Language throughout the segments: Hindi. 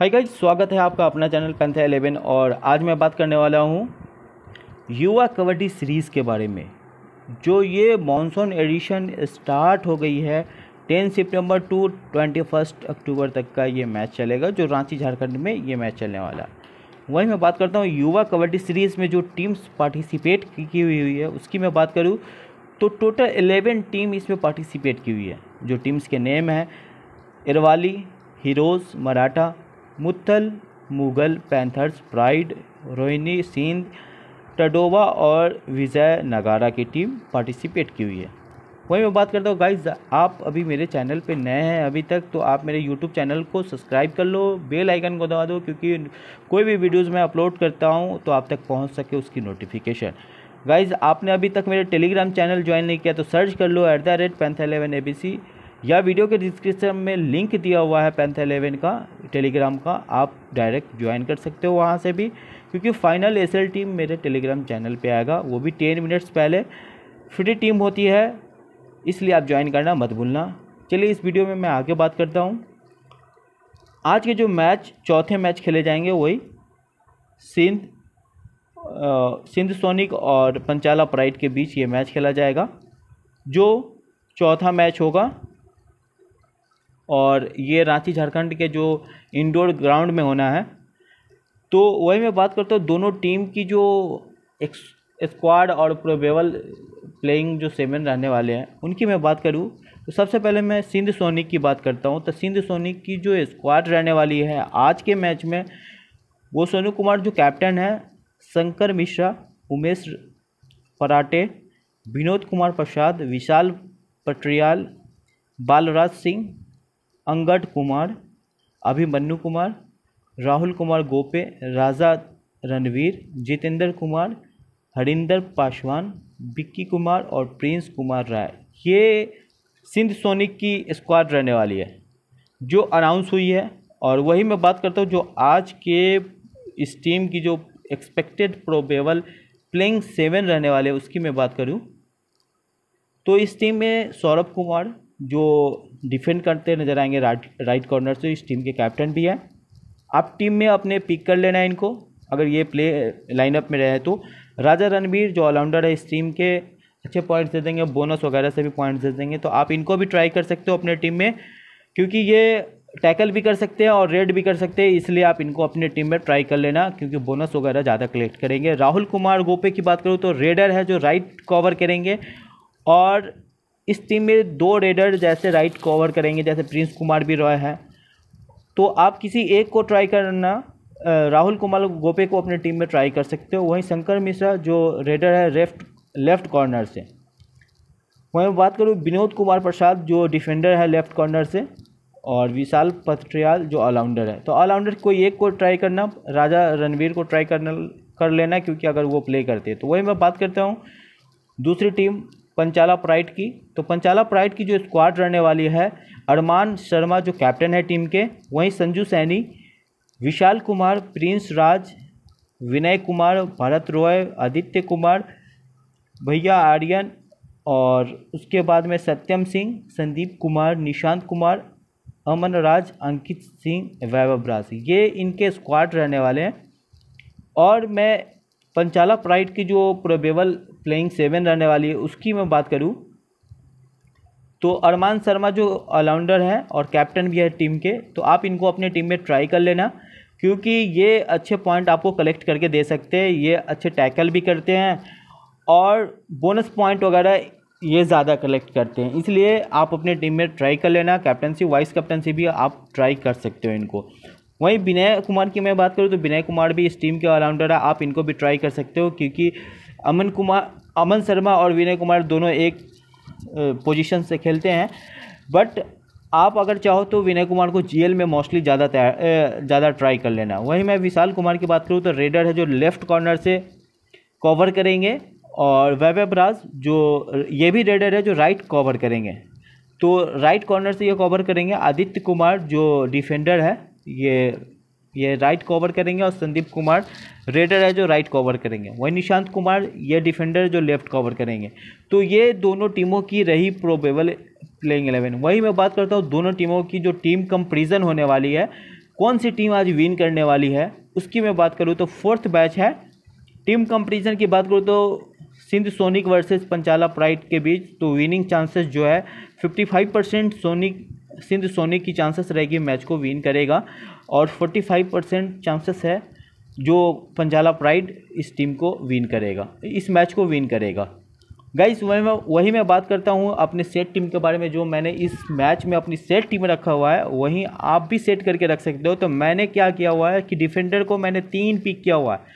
हाय गाइज स्वागत है आपका अपना चैनल पेंथा एलेवन और आज मैं बात करने वाला हूँ युवा कबड्डी सीरीज़ के बारे में जो ये मॉनसून एडिशन स्टार्ट हो गई है 10 सितंबर टू ट्वेंटी फर्स्ट अक्टूबर तक का ये मैच चलेगा जो रांची झारखंड में ये मैच चलने वाला वहीं मैं बात करता हूँ युवा कबड्डी सीरीज़ में जो टीम्स पार्टिसिपेट की हुई हुई है उसकी मैं बात करूँ तो टोटल एलेवन टीम इसमें पार्टिसिपेट की हुई है जो टीम्स के नेम हैं Irwali heroes Maratha Muthal Mughal panthers pride Rohini Sindh Tadoba और विजय नगारा की टीम पार्टिसिपेट की हुई है वहीं मैं बात करता हूँ गाइज आप अभी मेरे चैनल पे नए हैं अभी तक तो आप मेरे यूट्यूब चैनल को सब्सक्राइब कर लो बेल आइकन को दबा दो क्योंकि कोई भी वीडियोज़ मैं अपलोड करता हूँ तो आप तक पहुँच सके उसकी नोटिफिकेशन गाइज आपने अभी तक मेरे टेलीग्राम चैनल ज्वाइन नहीं किया तो सर्च कर लो at the rate Panth eleven A B C या वीडियो के डिस्क्रिप्शन में लिंक दिया हुआ है पेंथ एलेवन का टेलीग्राम का आप डायरेक्ट ज्वाइन कर सकते हो वहाँ से भी क्योंकि फाइनल एस एल टीम मेरे टेलीग्राम चैनल पर आएगा वो भी टेन मिनट्स पहले फ्री टीम होती है इसलिए आप ज्वाइन करना मत भूलना चलिए इस वीडियो में मैं आगे बात करता हूँ आज के जो मैच चौथे मैच खेले जाएंगे वही सिंध सिंध सोनिक और पंचाला प्राइड के बीच ये मैच खेला जाएगा जो चौथा मैच होगा और ये रांची झारखंड के जो इंडोर ग्राउंड में होना है तो वही मैं बात करता हूँ दोनों टीम की जो स्क्वाड और प्रोबेबल प्लेइंग जो सेवन रहने वाले हैं उनकी मैं बात करूँ तो सबसे पहले मैं सिंध सोनिक की बात करता हूँ तो सिंध सोनिक की जो स्क्वाड रहने वाली है आज के मैच में वो सोनू कुमार जो कैप्टन है शंकर मिश्रा उमेश फराटे विनोद कुमार प्रसाद विशाल पटरियाल बालराज सिंह अंगद कुमार अभिमन्यु कुमार राहुल कुमार गोपे राजा रणवीर जितेंद्र कुमार हरिंदर पासवान बिक्की कुमार और प्रिंस कुमार राय ये सिंध सोनिक की स्क्वाड रहने वाली है जो अनाउंस हुई है और वही मैं बात करता हूँ जो आज के इस टीम की जो एक्सपेक्टेड प्रोबेबल प्लेइंग सेवन रहने वाले उसकी मैं बात करूँ तो इस टीम में सौरभ कुमार जो डिफेंड करते नज़र आएंगे राइट राइट कॉर्नर से इस टीम के कैप्टन भी हैं आप टीम में अपने पिक कर लेना है इनको अगर ये प्ले लाइनअप में रहे तो राजा रणबीर जो ऑलराउंडर है इस टीम के अच्छे पॉइंट्स दे देंगे बोनस वगैरह से भी पॉइंट्स दे देंगे तो आप इनको भी ट्राई कर सकते हो अपने टीम में क्योंकि ये टैकल भी कर सकते हैं और रेड भी कर सकते हैं इसलिए आप इनको अपने टीम में ट्राई कर लेना क्योंकि बोनस वगैरह ज़्यादा कलेक्ट करेंगे राहुल कुमार गोपे की बात करूँ तो रेडर है जो राइट कवर करेंगे और इस टीम में दो रेडर जैसे राइट कवर करेंगे जैसे प्रिंस कुमार भी रॉय है तो आप किसी एक को ट्राई करना राहुल कुमार गोपे को अपने टीम में ट्राई कर सकते हो वहीं शंकर मिश्रा जो रेडर है लेफ्ट लेफ्ट कॉर्नर से वहीं बात करूँ विनोद कुमार प्रसाद जो डिफेंडर है लेफ्ट कॉर्नर से और विशाल पथरियाल जो ऑलराउंडर है तो ऑलराउंडर कोई एक को ट्राई करना राजा रणवीर को ट्राई करना कर लेना क्योंकि अगर वो प्ले करते हैं तो वही मैं बात करता हूँ दूसरी टीम पंचाला प्राइट की तो पंचाला प्राइट की जो स्क्वाड रहने वाली है अरमान शर्मा जो कैप्टन है टीम के वहीं संजू सैनी विशाल कुमार प्रिंस राज विनय कुमार भरत रॉय आदित्य कुमार भैया आर्यन और उसके बाद में सत्यम सिंह संदीप कुमार निशांत कुमार अमन राज अंकित सिंह वैभव राज ये इनके स्क्वाड रहने वाले हैं और मैं पंचाला प्राइड की जो प्रोबेबल प्लेइंग सेवन रहने वाली है उसकी मैं बात करूँ तो अरमान शर्मा जो ऑलराउंडर हैं और कैप्टन भी है टीम के तो आप इनको अपने टीम में ट्राई कर लेना क्योंकि ये अच्छे पॉइंट आपको कलेक्ट करके दे सकते हैं ये अच्छे टैकल भी करते हैं और बोनस पॉइंट वगैरह ये ज़्यादा कलेक्ट करते हैं इसलिए आप अपने टीम में ट्राई कर लेना कैप्टनसी वाइस कैप्टनसी भी आप ट्राई कर सकते हो इनको वहीं विनय कुमार की मैं बात करूँ तो विनय कुमार भी इस टीम के ऑलराउंडर है आप इनको भी ट्राई कर सकते हो क्योंकि अमन कुमार अमन शर्मा और विनय कुमार दोनों एक पोजीशन से खेलते हैं बट आप अगर चाहो तो विनय कुमार को जीएल में मोस्टली ज़्यादा ज़्यादा ट्राई कर लेना वहीं मैं विशाल कुमार की बात करूँ तो रेडर है जो लेफ्ट कॉर्नर से कवर करेंगे और वैवब राज जो ये भी रेडर है जो राइट कवर करेंगे तो राइट कॉर्नर से ये कवर करेंगे आदित्य कुमार जो डिफेंडर है ये ये राइट कवर करेंगे और संदीप कुमार रेडर है जो राइट कवर करेंगे वही निशांत कुमार ये डिफेंडर जो लेफ्ट कवर करेंगे तो ये दोनों टीमों की रही प्रोबेबल प्लेइंग एलेवन वही मैं बात करता हूँ दोनों टीमों की जो टीम कंपेरिजन होने वाली है कौन सी टीम आज विन करने वाली है उसकी मैं बात करूँ तो फोर्थ बैच है टीम कंपेरिजन की बात करूँ तो सिंध सोनिक वर्सेज पंचाला प्राइट के बीच तो विनिंग चांसेस जो है फाइव परसेंट सोनिक सिंध सोने की चांसेस रहेगी मैच को विन करेगा और 45 परसेंट चांसेस है जो पंजाला प्राइड इस टीम को विन करेगा इस मैच को विन करेगा गाइस वही मैं वही मैं बात करता हूँ अपने सेट टीम के बारे में जो मैंने इस मैच में अपनी सेट टीम रखा हुआ है वहीं आप भी सेट करके रख सकते हो तो मैंने क्या किया हुआ है कि डिफेंडर को मैंने तीन पिक किया हुआ है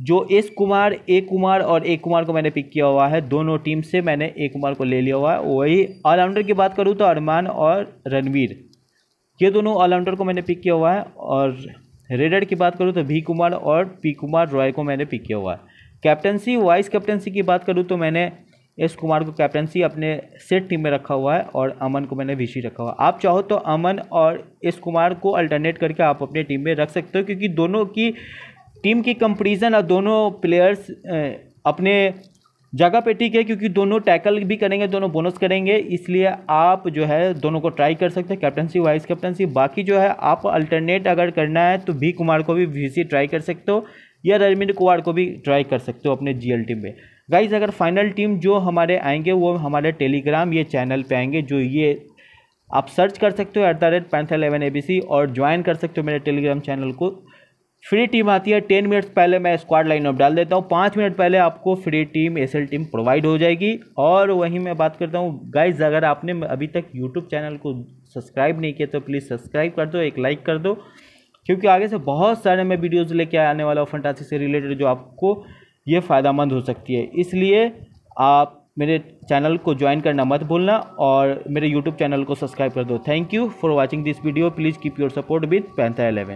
जो एस कुमार ए कुमार और ए कुमार को मैंने पिक किया हुआ है दोनों टीम से मैंने ए कुमार को ले लिया हुआ है वही ऑलराउंडर की बात करूँ तो अरमान और रणवीर ये दोनों ऑलराउंडर को मैंने पिक किया हुआ है और रेडर की बात करूँ तो भी कुमार और पी कुमार रॉय को मैंने पिक किया हुआ है कैप्टनसी वाइस कैप्टनसी की बात करूँ तो मैंने एस कुमार को कैप्टनसी अपने सेट टीम में रखा हुआ है और अमन को मैंने विशी रखा हुआ है आप चाहो तो अमन और एस कुमार को अल्टरनेट करके आप अपने टीम में रख सकते हो क्योंकि दोनों की टीम की कंपटीशन और दोनों प्लेयर्स अपने जगह पे ठीक है क्योंकि दोनों टैकल भी करेंगे दोनों बोनस करेंगे इसलिए आप जो है दोनों को ट्राई कर सकते हैं कैप्टनसी वाइस कैप्टनसी बाकी जो है आप अल्टरनेट अगर करना है तो वी कुमार को भी वी ट्राई कर सकते हो या रविंद्र कुमार को भी ट्राई कर सकते हो अपने जी टीम में गाइज अगर फाइनल टीम जो हमारे आएंगे वो हमारे टेलीग्राम ये चैनल पर आएंगे जो ये आप सर्च कर सकते हो एट द रेट पैंथल एलेवन ए और ज्वाइन कर सकते हो मेरे टेलीग्राम चैनल को फ्री टीम आती है टेन मिनट्स पहले मैं स्क्वाड लाइनअप डाल देता हूँ पाँच मिनट पहले आपको फ्री टीम एस टीम प्रोवाइड हो जाएगी और वहीं मैं बात करता हूँ गाइज अगर आपने अभी तक यूट्यूब चैनल को सब्सक्राइब नहीं किया तो प्लीज़ सब्सक्राइब कर दो एक लाइक कर दो क्योंकि आगे से बहुत सारे मैं वीडियोज़ लेके आने वाला हूँ फंटासी से रिलेटेड जो आपको ये फ़ायदा हो सकती है इसलिए आप मेरे चैनल को ज्वाइन करना मत भूलना और मेरे यूट्यूब चैनल को सब्सक्राइब कर दो thank you for watching this video please keep your support with पैंथा एलेवन